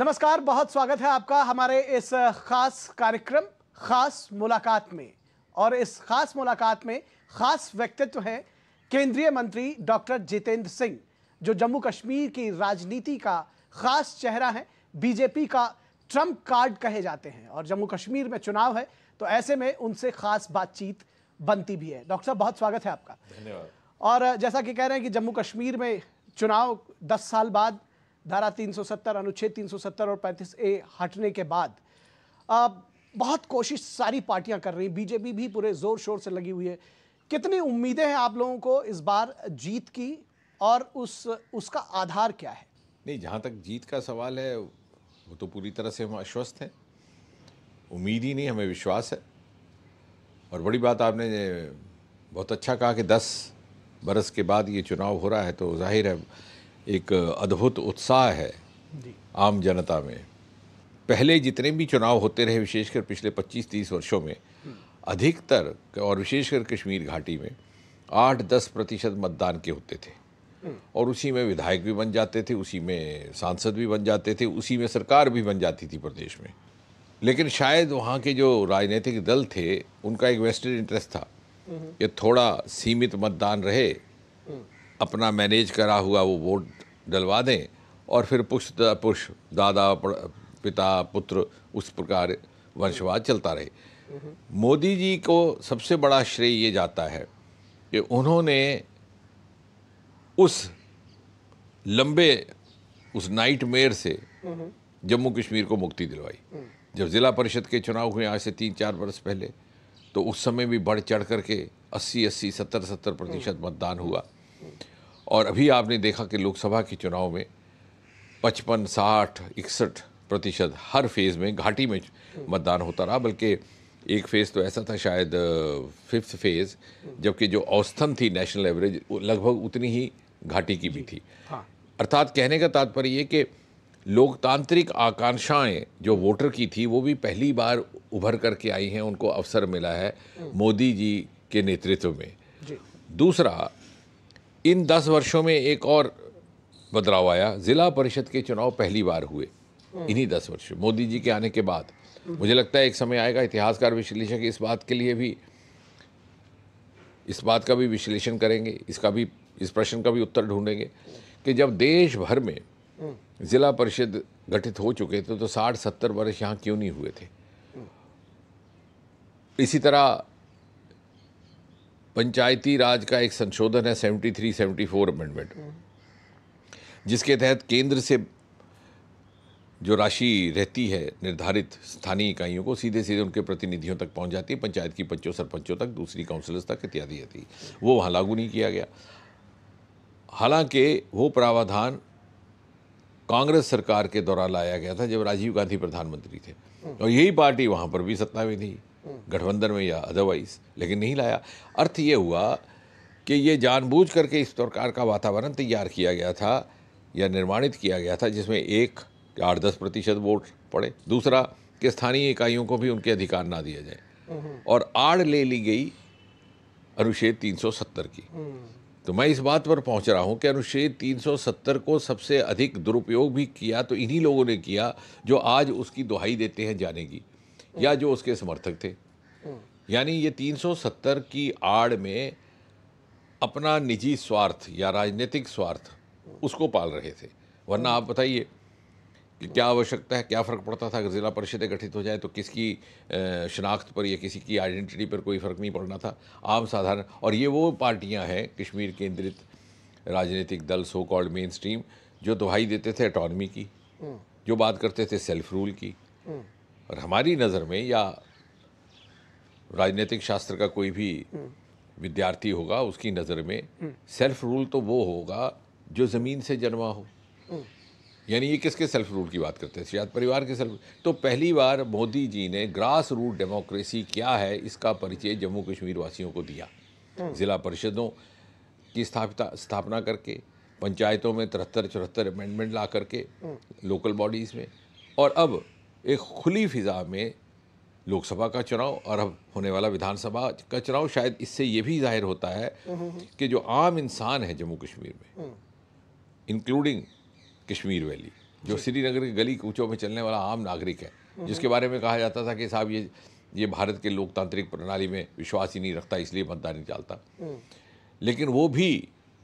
नमस्कार बहुत स्वागत है आपका हमारे इस खास कार्यक्रम खास मुलाकात में और इस खास मुलाकात में खास व्यक्तित्व हैं केंद्रीय मंत्री डॉक्टर जितेंद्र सिंह जो जम्मू कश्मीर की राजनीति का खास चेहरा है बीजेपी का ट्रम्प कार्ड कहे जाते हैं और जम्मू कश्मीर में चुनाव है तो ऐसे में उनसे खास बातचीत बनती भी है डॉक्टर साहब बहुत स्वागत है आपका धन्यवाद और जैसा कि कह रहे हैं कि जम्मू कश्मीर में चुनाव दस साल बाद धारा 370 अनुच्छेद 370 और 35 ए हटने के बाद आ, बहुत कोशिश सारी पार्टियां कर रही हैं बीजेपी भी पूरे जोर शोर से लगी हुई है कितनी उम्मीदें हैं आप लोगों को इस बार जीत की और उस उसका आधार क्या है नहीं जहाँ तक जीत का सवाल है वो तो पूरी तरह से हम आश्वस्त हैं उम्मीद ही नहीं हमें विश्वास है और बड़ी बात आपने बहुत अच्छा कहा कि दस बरस के बाद ये चुनाव हो रहा है तो जाहिर है एक अद्भुत उत्साह है आम जनता में पहले जितने भी चुनाव होते रहे विशेषकर पिछले 25-30 वर्षों में अधिकतर और विशेषकर कश्मीर घाटी में 8-10 प्रतिशत मतदान के होते थे हम्म। और उसी में विधायक भी बन जाते थे उसी में सांसद भी बन जाते थे उसी में सरकार भी बन जाती थी प्रदेश में लेकिन शायद वहाँ के जो राजनीतिक दल थे उनका एक वेस्टेड इंटरेस्ट था हम्म। कि थोड़ा सीमित मतदान रहे हम्म। अपना मैनेज करा हुआ वो वोट डलवा दें और फिर पुष्प पुरुष दादा पिता पुत्र उस प्रकार वंशवाद चलता रहे मोदी जी को सबसे बड़ा श्रेय ये जाता है कि उन्होंने उस लंबे उस नाइट मेयर से जम्मू कश्मीर को मुक्ति दिलवाई जब ज़िला परिषद के चुनाव हुए आज से तीन चार वर्ष पहले तो उस समय भी बढ़ चढ़ करके अस्सी अस्सी सत्तर सत्तर प्रतिशत मतदान हुआ और अभी आपने देखा कि लोकसभा के चुनाव में पचपन साठ इकसठ प्रतिशत हर फेज़ में घाटी में मतदान होता रहा बल्कि एक फेज़ तो ऐसा था शायद फिफ्थ फेज़ जबकि जो औस्थन थी नेशनल एवरेज लगभग उतनी ही घाटी की भी थी हाँ। अर्थात कहने का तात्पर्य ये कि लोकतांत्रिक आकांक्षाएं जो वोटर की थी वो भी पहली बार उभर करके आई हैं उनको अवसर मिला है हम्म। मोदी जी के नेतृत्व में दूसरा इन दस वर्षों में एक और बदलाव आया ज़िला परिषद के चुनाव पहली बार हुए इन्हीं दस वर्ष मोदी जी के आने के बाद मुझे लगता है एक समय आएगा इतिहासकार विश्लेषक इस बात के लिए भी इस बात का भी विश्लेषण करेंगे इसका भी इस प्रश्न का भी उत्तर ढूंढेंगे कि जब देश भर में ज़िला परिषद गठित हो चुके थे तो साठ सत्तर वर्ष यहाँ क्यों नहीं हुए थे इसी तरह पंचायती राज का एक संशोधन है seventy three seventy four amendment जिसके तहत केंद्र से जो राशि रहती है निर्धारित स्थानीय इकाइयों को सीधे सीधे उनके प्रतिनिधियों तक पहुंच जाती है पंचायत की पंचों सरपंचों तक दूसरी काउंसिलर्स तक इत्यादि आती वो वहाँ लागू नहीं किया गया हालांकि वो प्रावधान कांग्रेस सरकार के दौरान लाया गया था जब राजीव गांधी प्रधानमंत्री थे और यही पार्टी वहाँ पर भी सत्ता में थी गठबंधन में या अदरवाइज लेकिन नहीं लाया अर्थ ये हुआ कि ये जानबूझ करके इस प्रकार का वातावरण तैयार किया गया था या निर्माणित किया गया था जिसमें एक आठ दस प्रतिशत वोट पड़े दूसरा कि स्थानीय इकाइयों को भी उनके अधिकार ना दिया जाए और आड़ ले ली गई अनुच्छेद 370 की तो मैं इस बात पर पहुंच रहा हूं कि अनुच्छेद 370 को सबसे अधिक दुरुपयोग भी किया तो इन्हीं लोगों ने किया जो आज उसकी दुहाई देते हैं जाने की या जो उसके समर्थक थे यानी ये 370 की आड़ में अपना निजी स्वार्थ या राजनीतिक स्वार्थ उसको पाल रहे थे वरना आप बताइए कि क्या आवश्यकता है क्या फ़र्क पड़ता था अगर ज़िला परिषदें गठित हो जाए तो किसकी शनाख्त पर या किसी की आइडेंटिटी पर कोई फ़र्क नहीं पड़ना था आम साधारण और ये वो पार्टियां हैं कश्मीर केंद्रित राजनीतिक दल सो कॉल्ड मेन स्ट्रीम जो दुहाई देते थे अटॉनमी की जो बात करते थे सेल्फ रूल की और हमारी नज़र में या राजनीतिक शास्त्र का कोई भी विद्यार्थी होगा उसकी नज़र में सेल्फ रूल तो वो होगा जो ज़मीन से जन्मा हो यानी ये किसके सेल्फ रूल की बात करते हैं शायद परिवार के सेल्फ तो पहली बार मोदी जी ने ग्रास रूट डेमोक्रेसी क्या है इसका परिचय जम्मू कश्मीर वासियों को दिया ज़िला परिषदों की स्थापिता स्थापना करके पंचायतों में तिहत्तर चौहत्तर अमेंडमेंट ला करके लोकल बॉडीज़ में और अब एक खुली फिज़ा में लोकसभा का चुनाव और अब होने वाला विधानसभा का चुनाव शायद इससे ये भी जाहिर होता है कि जो आम इंसान है जम्मू कश्मीर में इंक्लूडिंग कश्मीर वैली जो श्रीनगर के गली कूचों में चलने वाला आम नागरिक है जिसके बारे में कहा जाता था कि साहब ये ये भारत के लोकतांत्रिक प्रणाली में विश्वास ही नहीं रखता इसलिए मतदान नहीं डालता लेकिन वो भी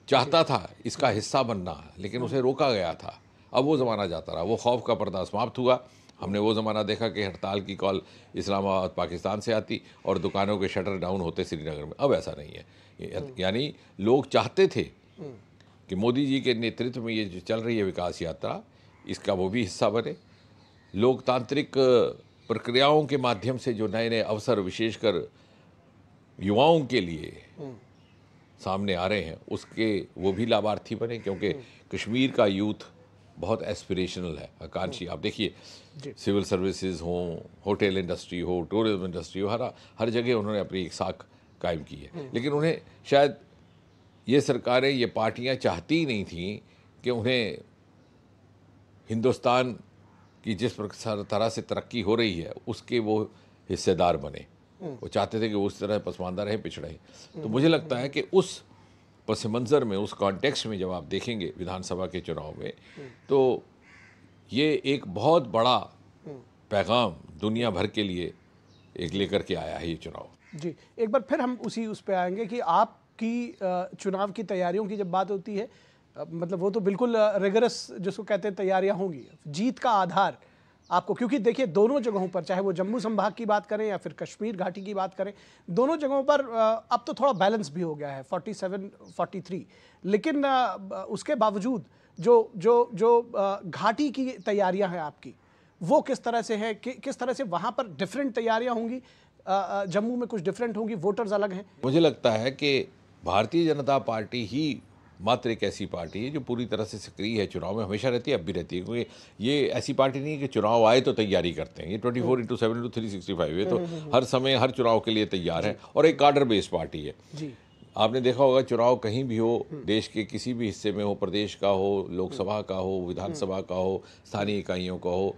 चाहता था इसका हिस्सा बनना लेकिन उसे रोका गया था अब वो ज़माना जाता रहा वो खौफ का पर्दा समाप्त हुआ हमने वो ज़माना देखा कि हड़ताल की कॉल इस्लामाबाद पाकिस्तान से आती और दुकानों के शटर डाउन होते श्रीनगर में अब ऐसा नहीं है हम्म। यानी लोग चाहते थे हम्म। कि मोदी जी के नेतृत्व में ये जो चल रही है विकास यात्रा इसका वो भी हिस्सा बने लोकतांत्रिक प्रक्रियाओं के माध्यम से जो नए नए अवसर विशेषकर युवाओं के लिए हम्म। सामने आ रहे हैं उसके वो भी लाभार्थी बने क्योंकि कश्मीर का यूथ बहुत एस्पिरेशनल है आकांक्षी हम्म। आप देखिए सिविल सर्विसेज हो होटल इंडस्ट्री हो टूरिज्म इंडस्ट्री हो हर हर जगह उन्होंने अपनी एक साख कायम की है हम्म। लेकिन उन्हें शायद ये सरकारें ये पार्टियां चाहती ही नहीं थी कि उन्हें हिंदुस्तान की जिस प्रकार तरह से तरक्की हो रही है उसके वो हिस्सेदार बने हम्म। वो चाहते थे कि उस तरह पसमानदा रहे पिछड़े तो मुझे लगता है कि उस पस मंज़र में उस कॉन्टेक्स्ट में जब आप देखेंगे विधानसभा के चुनाव में हम्म। तो ये एक बहुत बड़ा हम्म। पैगाम दुनिया भर के लिए एक लेकर के आया है ये चुनाव जी एक बार फिर हम उसी उस पर आएंगे कि आपकी चुनाव की तैयारियों की जब बात होती है मतलब वो तो बिल्कुल रेगरस जिसको कहते हैं तैयारियां होंगी जीत का आधार आपको क्योंकि देखिए दोनों जगहों पर चाहे वो जम्मू संभाग की बात करें या फिर कश्मीर घाटी की बात करें दोनों जगहों पर अब तो थोड़ा बैलेंस भी हो गया है 47 43 लेकिन उसके बावजूद जो जो जो घाटी की तैयारियां हैं आपकी वो किस तरह से है कि, किस तरह से वहाँ पर डिफरेंट तैयारियाँ होंगी जम्मू में कुछ डिफरेंट होंगी वोटर्स अलग हैं मुझे लगता है कि भारतीय जनता पार्टी ही मात्र एक ऐसी पार्टी है जो पूरी तरह से सक्रिय है चुनाव में हमेशा रहती है अब भी रहती है क्योंकि ये ऐसी पार्टी नहीं है कि चुनाव आए तो तैयारी करते हैं ये twenty four into seven into three sixty five है तो हम्म, हम्म, हम्म। हर समय हर चुनाव के लिए तैयार है और एक कार्डर बेस्ड पार्टी है आपने देखा होगा चुनाव कहीं भी हो देश के किसी भी हिस्से में हो प्रदेश का हो लोकसभा का हो विधानसभा का हो स्थानीय इकाइयों का हो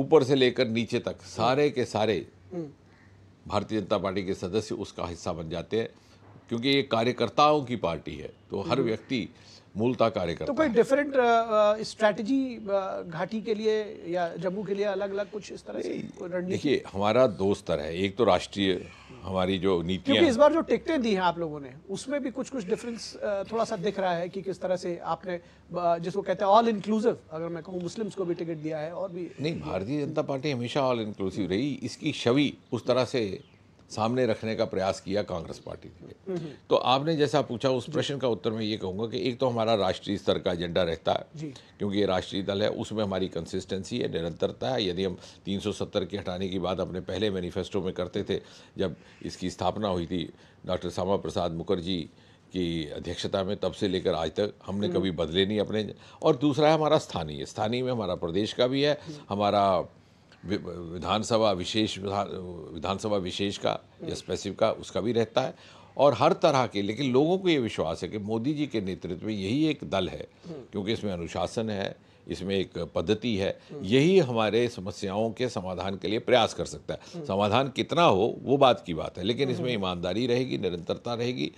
ऊपर से लेकर नीचे तक सारे के सारे भारतीय जनता पार्टी के सदस्य उसका हिस्सा बन जाते हैं क्योंकि ये कार्यकर्ताओं की पार्टी है तो हर हम्म। व्यक्ति मूलता कार्यकर्ता तो कोई different strategy uh, uh, uh, घाटी के लिए या जम्मू के लिए अलग अलग कुछ इस तरह से देखिए हमारा दो स्तर है एक तो राष्ट्रीय हमारी जो नीति क्योंकि इस बार जो टिकटें दी हैं आप लोगों ने उसमें भी कुछ कुछ डिफरेंस थोड़ा सा दिख रहा है कि किस तरह से आपने जिसको कहते हैं ऑल इंक्लूसिव अगर मैं कहूँ मुस्लिम्स को भी टिकट दिया है और भी नहीं भारतीय जनता पार्टी हमेशा ऑल इंक्लूसिव रही इसकी छवि उस तरह से सामने रखने का प्रयास किया कांग्रेस पार्टी ने तो आपने जैसा पूछा उस प्रश्न का उत्तर मैं ये कहूँगा कि एक तो हमारा राष्ट्रीय स्तर का एजेंडा रहता है क्योंकि ये राष्ट्रीय दल है उसमें हमारी कंसिस्टेंसी है निरंतरता है यदि हम 370 के हटाने की बात अपने पहले मैनिफेस्टो में करते थे जब इसकी स्थापना हुई थी डॉक्टर श्यामा प्रसाद मुखर्जी की अध्यक्षता में तब से लेकर आज तक हमने हम्म। कभी बदले नहीं अपने और दूसरा है हमारा स्थानीय स्थानीय में हमारा प्रदेश का भी है हमारा विधानसभा विशेष विधानसभा विशेष का या स्पेसिफिक हम्म। का उसका भी रहता है और हर तरह के लेकिन लोगों को ये विश्वास है कि मोदी जी के नेतृत्व में यही एक दल है हम्म। क्योंकि इसमें अनुशासन है इसमें एक पद्धति है हम्म। यही हमारे समस्याओं के समाधान के लिए प्रयास कर सकता है समाधान कितना हो वो बात की बात है लेकिन इसमें ईमानदारी रहेगी निरंतरता रहेगी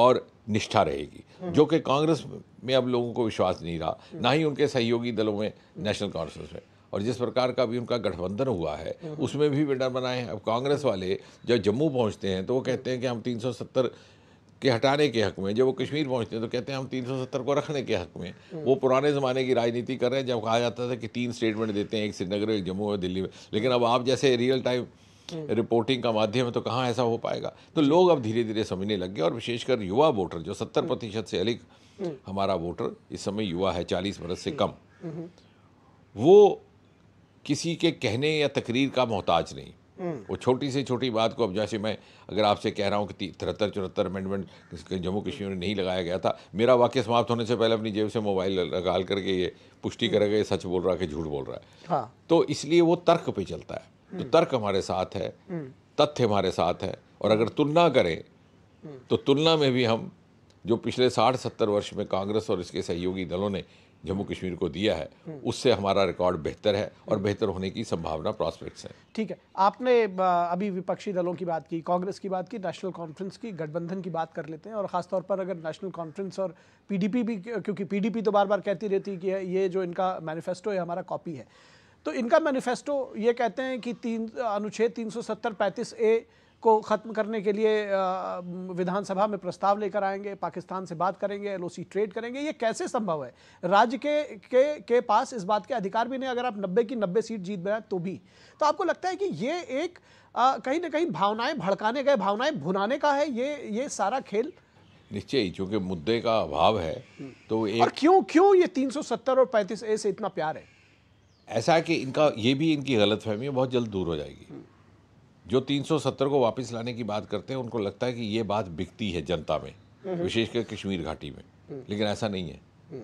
और निष्ठा रहेगी जो कि कांग्रेस में अब लोगों को विश्वास नहीं रहा ना ही उनके सहयोगी दलों में नेशनल कॉन्फ्रेंस में और जिस प्रकार का भी उनका गठबंधन हुआ है उसमें भी विनर बनाए हैं अब कांग्रेस वाले जब जम्मू पहुँचते हैं तो वो कहते हैं कि हम 370 के हटाने के हक में जब वो कश्मीर पहुंचते हैं तो कहते हैं हम 370 को रखने के हक में वो पुराने ज़माने की राजनीति कर रहे हैं जब कहा जाता था कि तीन स्टेटमेंट देते हैं एक श्रीनगर एक जम्मू और दिल्ली में लेकिन अब आप जैसे रियल टाइम रिपोर्टिंग का माध्यम है तो कहाँ ऐसा हो पाएगा तो लोग अब धीरे धीरे समझने लग गए और विशेषकर युवा वोटर जो सत्तर प्रतिशत से अधिक हमारा वोटर इस समय युवा है चालीस बरस से कम वो किसी के कहने या तकरीर का मोहताज नहीं हम्म। वो छोटी से छोटी बात को अब जैसे मैं अगर आपसे कह रहा हूँ कि तिहत्तर चौहत्तर अमेंडमेंट जम्मू कश्मीर में नहीं लगाया गया था मेरा वाक्य समाप्त होने से पहले अपनी जेब से मोबाइल लगा करके ये पुष्टि हम्म। करेगा ये सच बोल रहा है कि झूठ बोल रहा है हाँ। तो इसलिए वो तर्क पे चलता है तो हम्म। तर्क हमारे साथ है तथ्य हमारे साथ है और अगर तुलना करें तो तुलना में भी हम जो पिछले साठ सत्तर वर्ष में कांग्रेस और इसके सहयोगी दलों ने जम्मू कश्मीर को दिया है उससे हमारा रिकॉर्ड बेहतर है और बेहतर होने की संभावना प्रॉस्पेक्ट्स है ठीक है आपने अभी विपक्षी दलों की बात की कांग्रेस की बात की नेशनल कॉन्फ्रेंस की गठबंधन की बात कर लेते हैं और ख़ासतौर पर अगर नेशनल कॉन्फ्रेंस और पीडीपी भी क्योंकि पीडीपी तो बार बार कहती रहती है कि ये जो इनका मैनिफेस्टो है हमारा कॉपी है तो इनका मैनिफेस्टो ये कहते हैं कि तीन अनुच्छेद तीन सौ ए को ख़त्म करने के लिए विधानसभा में प्रस्ताव लेकर आएंगे पाकिस्तान से बात करेंगे एल ट्रेड करेंगे ये कैसे संभव है राज्य के के के पास इस बात के अधिकार भी नहीं अगर आप नब्बे की नब्बे सीट जीत गए तो भी तो आपको लगता है कि ये एक कहीं ना कहीं भावनाएं भड़काने का भावनाएं भुनाने का है ये ये सारा खेल निश्चय ही चूँकि मुद्दे का अभाव है तो हम्म। एक... और क्यों क्यों ये तीन और पैंतीस ए से इतना प्यार है ऐसा है कि इनका ये भी इनकी गलतफहमी बहुत जल्द दूर हो जाएगी हम्म। जो 370 को वापस लाने की बात करते हैं उनको लगता है कि ये बात बिकती है जनता में हम्म। विशेषकर कश्मीर घाटी में हम्म। लेकिन ऐसा नहीं है हम्म।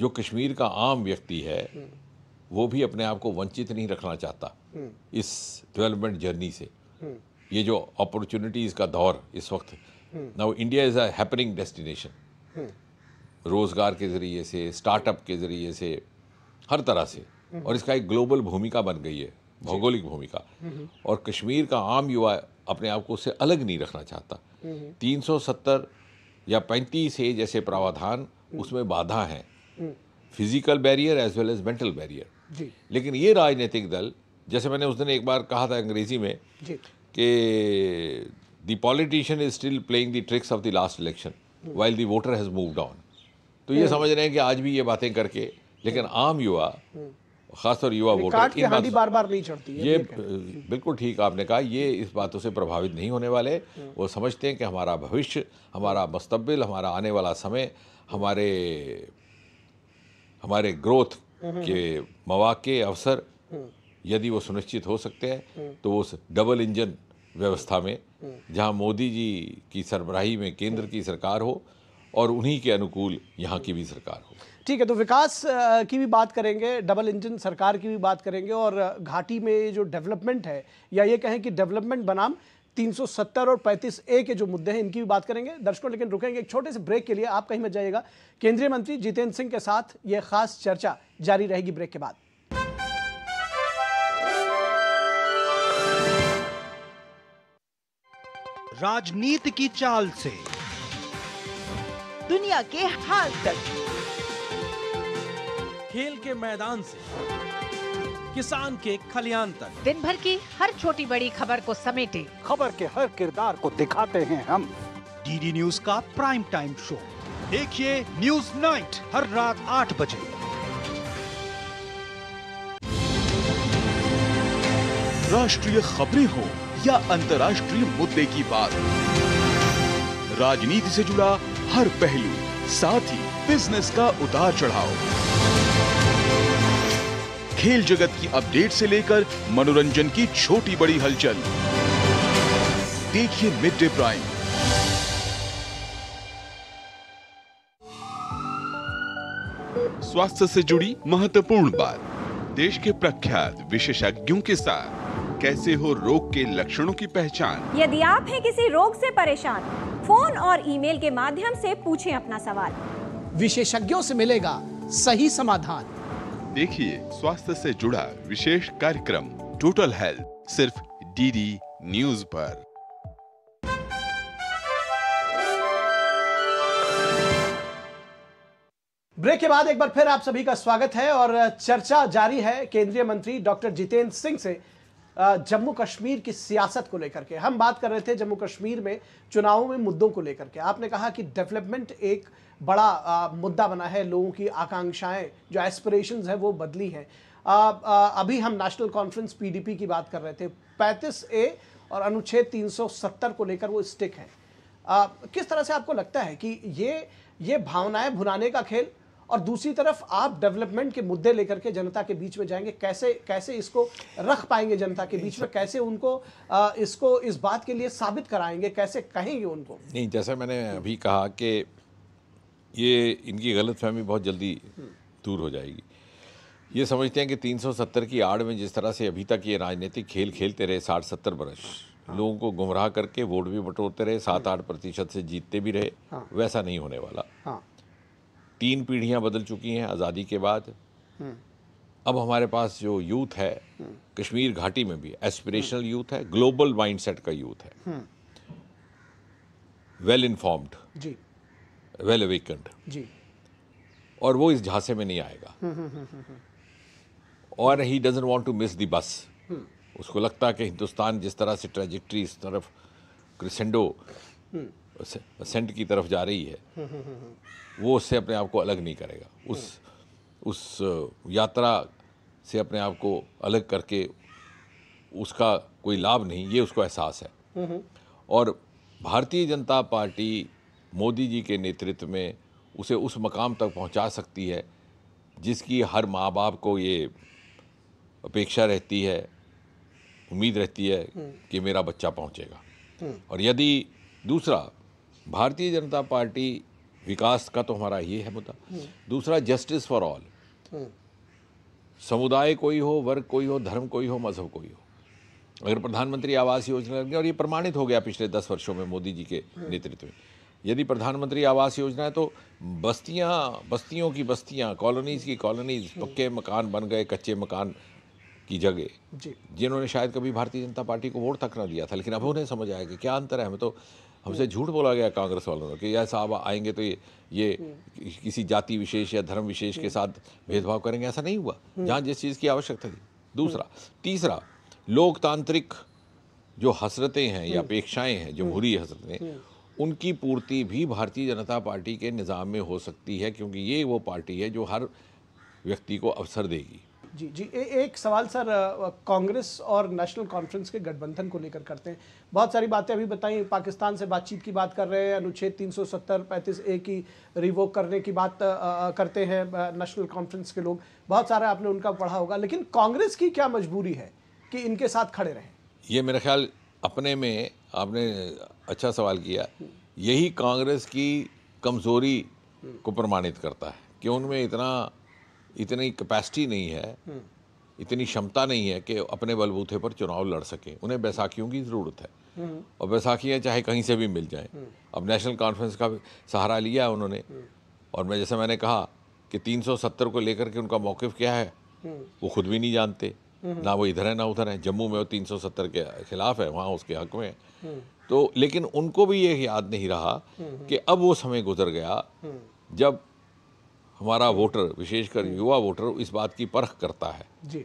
जो कश्मीर का आम व्यक्ति है वो भी अपने आप को वंचित नहीं रखना चाहता इस डेवलपमेंट जर्नी से ये जो अपॉर्चुनिटीज़ का दौर इस वक्त now India is a happening destination रोज़गार के ज़रिए से स्टार्टअप के ज़रिए से हर तरह से और इसका एक ग्लोबल भूमिका बन गई है भौगोलिक भूमिका और कश्मीर का आम युवा अपने आप को उससे अलग नहीं रखना चाहता 370 या 35 ए जैसे प्रावधान हम्म। उसमें बाधा हैं हम्म। Physical barrier as well as mental barrier लेकिन ये राजनीतिक दल जैसे मैंने उस दिन एक बार कहा था अंग्रेजी में कि the politician is still playing the tricks of the last election while the voter has moved on तो ये हम्म। समझ रहे हैं कि आज भी ये बातें करके लेकिन आम युवा खासतौर युवा वोटर की हांडी बार बार नहीं चढ़ती ये बिल्कुल ठीक आपने कहा ये इस बातों से प्रभावित नहीं होने वाले हम्म। वो समझते हैं कि हमारा भविष्य हमारा मुस्तबिल हमारा आने वाला समय हमारे हमारे ग्रोथ हम्म, हम्म, के मौाक़े अवसर यदि वो सुनिश्चित हो सकते हैं तो उस डबल इंजन व्यवस्था में जहां मोदी जी की सरबराही में केंद्र की सरकार हो और उन्हीं के अनुकूल यहाँ की भी सरकार हो ठीक है तो विकास की भी बात करेंगे डबल इंजन सरकार की भी बात करेंगे और घाटी में जो डेवलपमेंट है या ये कहें कि डेवलपमेंट बनाम 370 और 35 ए के जो मुद्दे हैं इनकी भी बात करेंगे दर्शकों लेकिन रुकेंगे एक छोटे से ब्रेक के लिए आप कहीं मत जाइएगा केंद्रीय मंत्री जितेंद्र सिंह के साथ ये खास चर्चा जारी रहेगी ब्रेक के बाद राजनीति की चाल से दुनिया के हाल तक खेल के मैदान से किसान के खलियान तक दिन भर की हर छोटी बड़ी खबर को समेटे खबर के हर किरदार को दिखाते हैं हम डीडी न्यूज का प्राइम टाइम शो देखिए न्यूज नाइट हर रात आठ बजे राष्ट्रीय खबरें हो या अंतर्राष्ट्रीय मुद्दे की बात राजनीति से जुड़ा हर पहलू साथ ही बिजनेस का उतार चढ़ाव खेल जगत की अपडेट से लेकर मनोरंजन की छोटी बड़ी हलचल देखिए मिड डे प्राइम स्वास्थ्य से जुड़ी महत्वपूर्ण बात देश के प्रख्यात विशेषज्ञों के साथ कैसे हो रोग के लक्षणों की पहचान यदि आप हैं किसी रोग से परेशान फोन और ईमेल के माध्यम से पूछें अपना सवाल विशेषज्ञों से मिलेगा सही समाधान देखिए स्वास्थ्य से जुड़ा विशेष कार्यक्रम टोटल हेल्थ सिर्फ डीडी न्यूज पर ब्रेक के बाद एक बार फिर आप सभी का स्वागत है और चर्चा जारी है केंद्रीय मंत्री डॉक्टर जितेंद्र सिंह से जम्मू कश्मीर की सियासत को लेकर के हम बात कर रहे थे जम्मू कश्मीर में चुनावों में मुद्दों को लेकर के आपने कहा कि डेवलपमेंट एक बड़ा आ, मुद्दा बना है लोगों की आकांक्षाएं जो एस्पिरेशंस है वो बदली हैं अभी हम नेशनल कॉन्फ्रेंस पीडीपी की बात कर रहे थे 35 ए और अनुच्छेद 370 को लेकर वो स्टिक हैं किस तरह से आपको लगता है कि ये ये भावनाएं भुनाने का खेल और दूसरी तरफ आप डेवलपमेंट के मुद्दे लेकर के जनता के बीच में जाएंगे कैसे कैसे इसको रख पाएंगे जनता के बीच में कैसे उनको आ, इसको इस बात के लिए साबित कराएंगे कैसे कहेंगे उनको नहीं जैसे मैंने अभी कहा कि ये इनकी गलतफहमी बहुत जल्दी दूर हो जाएगी ये समझते हैं कि 370 की आड़ में जिस तरह से अभी तक ये राजनीतिक खेल खेलते रहे साठ सत्तर बरस हाँ। लोगों को गुमराह करके वोट भी बटोरते रहे सात आठ प्रतिशत से जीतते भी रहे हाँ। वैसा नहीं होने वाला हाँ। तीन पीढ़ियां बदल चुकी हैं आज़ादी के बाद अब हमारे पास जो यूथ है कश्मीर घाटी में भी एस्पिरेशनल यूथ है ग्लोबल माइंडसेट का यूथ है वेल इन्फॉर्म्ड वेल अवेकंड और वो इस झांसे में नहीं आएगा और he doesn't want to miss the bus उसको लगता है कि हिंदुस्तान जिस तरह से ट्रेजिक्ट्री इस तरफ क्रिसेंडो सेंट की तरफ जा रही है वो उससे अपने आप को अलग नहीं करेगा उस उस यात्रा से अपने आप को अलग करके उसका कोई लाभ नहीं ये उसको एहसास है और भारतीय जनता पार्टी मोदी जी के नेतृत्व में उसे उस मकाम तक पहुंचा सकती है जिसकी हर माँ बाप को ये अपेक्षा रहती है उम्मीद रहती है कि मेरा बच्चा पहुंचेगा और यदि दूसरा भारतीय जनता पार्टी विकास का तो हमारा ये है मुद्दा दूसरा जस्टिस फॉर ऑल समुदाय कोई हो वर्ग कोई हो धर्म कोई हो मजहब कोई हो अगर प्रधानमंत्री आवास योजना लगे और ये प्रमाणित हो गया पिछले दस वर्षों में मोदी जी के नेतृत्व में यदि प्रधानमंत्री आवास योजना है तो बस्तियाँ बस्तियों की बस्तियाँ कॉलोनीज़ की कॉलोनीज़ पक्के मकान बन गए कच्चे मकान की जगह जिन्होंने शायद कभी भारतीय जनता पार्टी को वोट तक ना दिया था लेकिन अब उन्हें समझ आया कि क्या अंतर है हमें तो हमसे झूठ बोला गया कांग्रेस वालों ने कि यह साहब आएंगे तो ये ये किसी जाति विशेष या धर्म विशेष के साथ भेदभाव करेंगे ऐसा नहीं हुआ जहाँ जिस चीज़ की आवश्यकता थी दूसरा तीसरा लोकतांत्रिक जो हसरतें हैं या अपेक्षाएं हैं जमहूरी हसरतें उनकी पूर्ति भी भारतीय जनता पार्टी के निज़ाम में हो सकती है क्योंकि ये वो पार्टी है जो हर व्यक्ति को अवसर देगी जी जी ए, एक सवाल सर कांग्रेस और नेशनल कॉन्फ्रेंस के गठबंधन को लेकर करते हैं बहुत सारी बातें अभी बताई पाकिस्तान से बातचीत की बात कर रहे हैं अनुच्छेद 370 पैंतीस ए की रिवोक करने की बात आ, करते हैं नेशनल कॉन्फ्रेंस के लोग बहुत सारा आपने उनका पढ़ा होगा लेकिन कांग्रेस की क्या मजबूरी है कि इनके साथ खड़े रहें ये मेरे ख्याल अपने में आपने अच्छा सवाल किया यही कांग्रेस की कमज़ोरी को प्रमाणित करता है कि उनमें इतना इतनी कैपेसिटी नहीं है हम्म। इतनी क्षमता नहीं है कि अपने बलबूते पर चुनाव लड़ सकें उन्हें बैसाखियों की ज़रूरत है हम्म। और बैसाखियाँ चाहे कहीं से भी मिल जाए हम्म। अब नेशनल कॉन्फ्रेंस का सहारा लिया है उन्होंने और मैं जैसे मैंने कहा कि 370 को लेकर के उनका मौक़ क्या है वो खुद भी नहीं जानते ना वो इधर है ना उधर है जम्मू में वो 370 के खिलाफ है वहाँ उसके हक में तो लेकिन उनको भी ये याद नहीं रहा कि अब वो समय गुजर गया जब हमारा वोटर विशेषकर युवा वोटर इस बात की परख करता है जी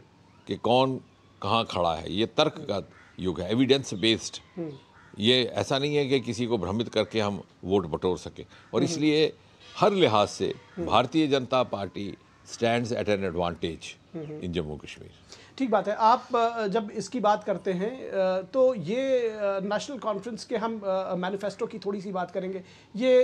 कि कौन कहाँ खड़ा है ये तर्क का युग है एविडेंस बेस्ड हम्म। ये ऐसा नहीं है कि किसी को भ्रमित करके हम वोट बटोर सकें और हम्म। इसलिए हर लिहाज से हम्म। Bharatiya Janata party stands at an advantage in Jammu Kashmir ठीक बात है आप जब इसकी बात करते हैं तो ये नेशनल कॉन्फ्रेंस के हम मैनिफेस्टो की थोड़ी सी बात करेंगे ये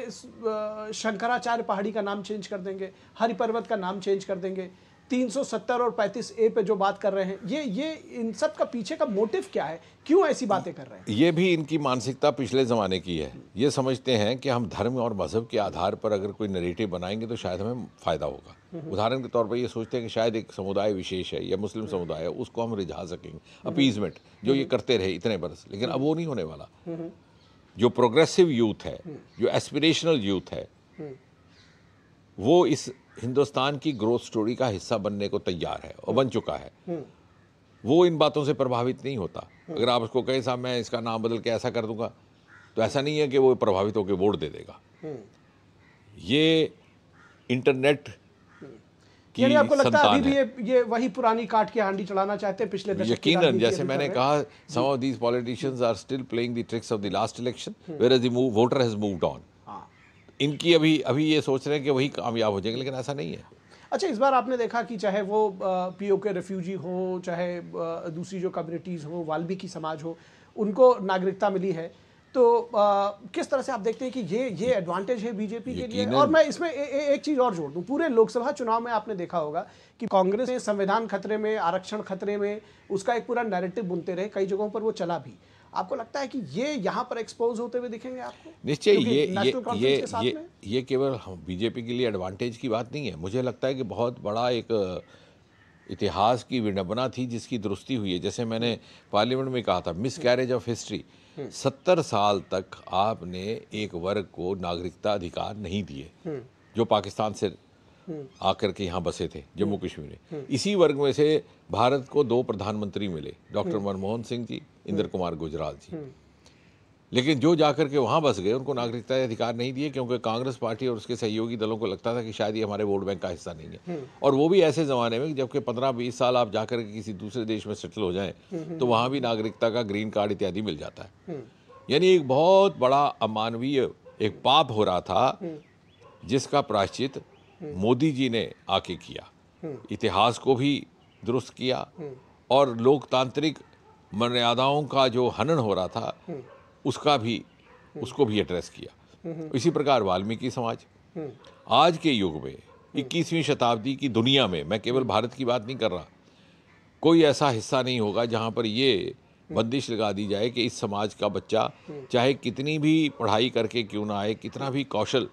शंकराचार्य पहाड़ी का नाम चेंज कर देंगे हरि पर्वत का नाम चेंज कर देंगे 370 और 35 ए पे जो बात कर रहे हैं ये ये इन सब का पीछे का मोटिव क्या है क्यों ऐसी बातें कर रहे हैं ये भी इनकी मानसिकता पिछले ज़माने की है ये समझते हैं कि हम धर्म और मज़हब के आधार पर अगर कोई नरेटिव बनाएंगे तो शायद हमें फ़ायदा होगा हम्म। उदाहरण के तौर पर ये सोचते हैं कि शायद एक समुदाय विशेष है या मुस्लिम हम्म। समुदाय है उसको हम रिझा सकेंगे अपीजमेंट हम्म। जो ये करते रहे इतने बरस लेकिन अब वो नहीं होने वाला जो प्रोग्रेसिव यूथ है जो एस्पिरेशनल यूथ है वो इस हिंदुस्तान की ग्रोथ स्टोरी का हिस्सा बनने को तैयार है और बन चुका है हम्म। वो इन बातों से प्रभावित नहीं होता अगर आप उसको कहें साहब मैं इसका नाम बदल के ऐसा कर दूंगा तो ऐसा नहीं है कि वो प्रभावित होकर वोट दे देगा हम्म। ये इंटरनेट हम्म। यानी आपको लगता अभी भी ये ये वही पुरानी काट के हांडी चलाना चाहते हैं पिछले यकीन जैसे मैंने कहा some of these politicians are still playing the tricks of the last election where as the voter has moved on इनकी अभी अभी ये सोच रहे हैं कि वही कामयाब हो जाएंगे लेकिन ऐसा नहीं है अच्छा इस बार आपने देखा कि चाहे वो ओ के रेफ्यूजी हो चाहे दूसरी जो कम्युनिटीज़ हो वाल्मीकि समाज हो उनको नागरिकता मिली है तो किस तरह से आप देखते हैं कि ये ये एडवांटेज है बीजेपी के लिए और मैं इसमें ए, ए, एक चीज़ और जोड़ दूं पूरे लोकसभा चुनाव में आपने देखा होगा कि कांग्रेस संविधान खतरे में आरक्षण खतरे में उसका एक पूरा नैरेटिव बुनते रहे कई जगहों पर वो चला भी आपको लगता है कि ये यहाँ पर एक्सपोज होते हुए दिखेंगे आपको निश्चय ये ये ये ये ये केवल बीजेपी के लिए एडवांटेज की बात नहीं है मुझे लगता है कि बहुत बड़ा एक इतिहास की विडंबना थी जिसकी दुरुस्ती हुई है जैसे मैंने पार्लियामेंट में कहा था मिस कैरेज ऑफ हिस्ट्री सत्तर साल तक आपने एक वर्ग को नागरिकता अधिकार नहीं दिए हम्म। जो पाकिस्तान से आकर के यहाँ बसे थे हम्म। जम्मू कश्मीर में हम्म। इसी वर्ग में से भारत को दो प्रधानमंत्री मिले डॉक्टर हम्म। मनमोहन सिंह जी इंद्र कुमार गुजराल जी लेकिन जो जाकर के वहाँ बस गए उनको नागरिकता अधिकार नहीं दिए क्योंकि कांग्रेस पार्टी और उसके सहयोगी दलों को लगता था कि शायद ये हमारे वोट बैंक का हिस्सा नहीं है और वो भी ऐसे ज़माने में जबकि पंद्रह बीस साल आप जाकर के किसी दूसरे देश में सेटल हो जाएं तो वहाँ भी नागरिकता का ग्रीन कार्ड इत्यादि मिल जाता है यानी एक बहुत बड़ा अमानवीय एक पाप हो रहा था जिसका प्राश्चित मोदी जी ने आके किया इतिहास को भी दुरुस्त किया और लोकतांत्रिक मर्यादाओं का जो हनन हो रहा था उसका भी उसको भी एड्रेस किया इसी प्रकार वाल्मीकि समाज आज के युग में इक्कीसवीं शताब्दी की दुनिया में मैं केवल भारत की बात नहीं कर रहा कोई ऐसा हिस्सा नहीं होगा जहां पर ये बंदिश लगा दी जाए कि इस समाज का बच्चा चाहे कितनी भी पढ़ाई करके क्यों ना आए कितना भी कौशल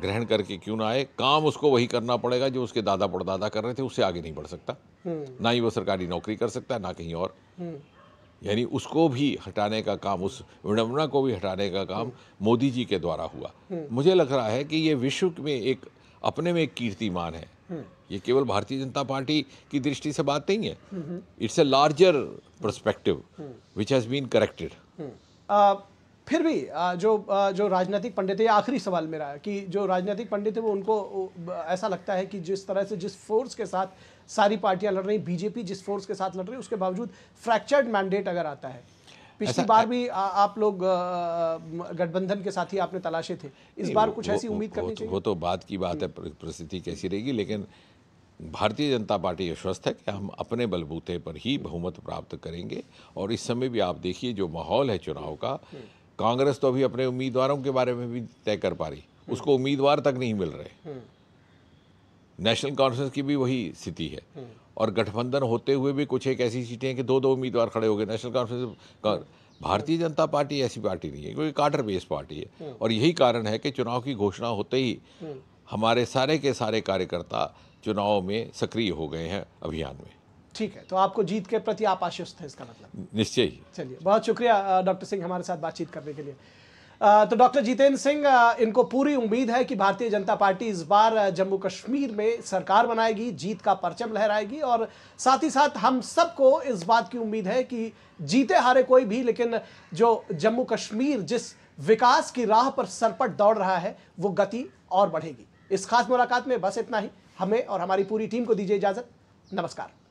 ग्रहण करके क्यों ना आए काम उसको वही करना पड़ेगा जो उसके दादा पड़दादा कर रहे थे उससे आगे नहीं बढ़ सकता हम्म। ना ही वो सरकारी नौकरी कर सकता है ना कहीं और हम्म। यानी उसको भी हटाने का काम उस विडम्बना को भी हटाने का काम हम्म। मोदी जी के द्वारा हुआ मुझे लग रहा है कि ये विश्व में एक अपने में एक कीर्तिमान है ये केवल भारतीय जनता पार्टी की दृष्टि से बात नहीं है it's a larger perspective which has been corrected फिर भी जो जो राजनीतिक पंडित है आखिरी सवाल मेरा है कि जो राजनीतिक पंडित है वो उनको ऐसा लगता है कि जिस तरह से जिस फोर्स के साथ सारी पार्टियां लड़ रही बीजेपी जिस फोर्स के साथ लड़ रही उसके बावजूद फ्रैक्चर्ड मैंडेट अगर आता है पिछली बार भी आ, आप लोग गठबंधन के साथ ही आपने तलाशे थे इस बार कुछ ऐसी उम्मीद करनी तो- चाहिए वो तो बात की बात है परिस्थिति कैसी रहेगी लेकिन भारतीय जनता पार्टी आश्वस्त है कि हम अपने बलबूते पर ही बहुमत प्राप्त करेंगे और इस समय भी आप देखिए जो माहौल है चुनाव का हम्म। कांग्रेस तो अभी अपने उम्मीदवारों के बारे में भी तय कर पा रही हम्म। उसको उम्मीदवार तक नहीं मिल रहे हम्म। नेशनल कॉन्फ्रेंस की भी वही स्थिति है हम्म। और गठबंधन होते हुए भी कुछ एक ऐसी सीटें हैं कि दो दो उम्मीदवार खड़े हो गए नेशनल कॉन्फ्रेंस भारतीय जनता पार्टी ऐसी पार्टी नहीं है क्योंकि काटर बेस्ड पार्टी है और यही कारण है कि चुनाव की घोषणा होते ही हमारे सारे के सारे कार्यकर्ता चुनाव में सक्रिय हो गए हैं अभियान में ठीक है तो आपको जीत के प्रति आप आश्वस्त हैं इसका मतलब निश्चय ही चलिए बहुत शुक्रिया डॉक्टर सिंह हमारे साथ बातचीत करने के लिए तो डॉक्टर जितेंद्र सिंह इनको पूरी उम्मीद है कि भारतीय जनता पार्टी इस बार जम्मू कश्मीर में सरकार बनाएगी जीत का परचम लहराएगी और साथ ही साथ हम सबको इस बात की उम्मीद है कि जीते हारे कोई भी लेकिन जो जम्मू कश्मीर जिस विकास की राह पर सरपट दौड़ रहा है वो गति और बढ़ेगी इस खास मुलाकात में बस इतना ही हमें और हमारी पूरी टीम को दीजिए इजाज़त नमस्कार